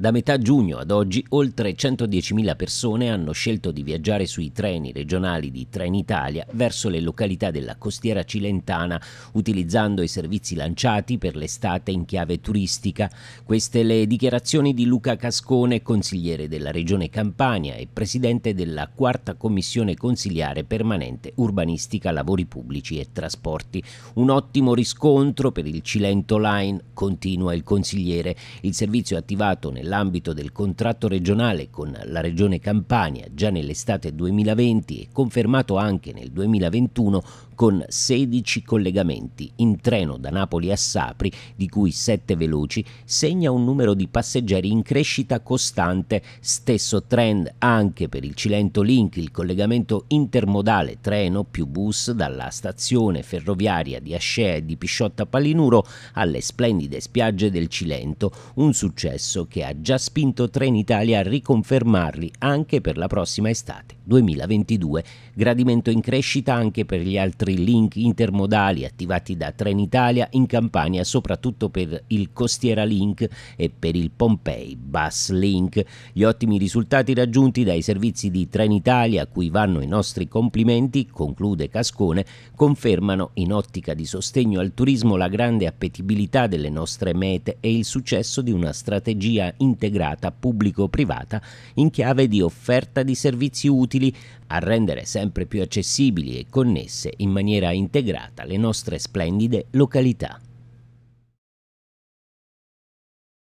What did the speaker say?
Da metà giugno ad oggi oltre 110.000 persone hanno scelto di viaggiare sui treni regionali di Trenitalia verso le località della costiera cilentana utilizzando i servizi lanciati per l'estate in chiave turistica. Queste le dichiarazioni di Luca Cascone, consigliere della Regione Campania e presidente della quarta commissione consigliare permanente urbanistica, lavori pubblici e trasporti. Un ottimo riscontro per il Cilento Line, continua il consigliere. Il servizio attivato nella nell'ambito del contratto regionale con la Regione Campania già nell'estate 2020 e confermato anche nel 2021 con 16 collegamenti in treno da Napoli a Sapri, di cui 7 veloci, segna un numero di passeggeri in crescita costante, stesso trend anche per il Cilento Link, il collegamento intermodale treno più bus dalla stazione ferroviaria di Ascea e di Pisciotta Palinuro alle splendide spiagge del Cilento, un successo che ha già spinto Trenitalia a riconfermarli anche per la prossima estate 2022, gradimento in crescita anche per gli altri i link intermodali attivati da Trenitalia in Campania, soprattutto per il Costiera Link e per il Pompei Bus Link. Gli ottimi risultati raggiunti dai servizi di Trenitalia, a cui vanno i nostri complimenti, conclude Cascone, confermano in ottica di sostegno al turismo la grande appetibilità delle nostre mete e il successo di una strategia integrata pubblico-privata in chiave di offerta di servizi utili a rendere sempre più accessibili e connesse in maniera maniera integrata le nostre splendide località.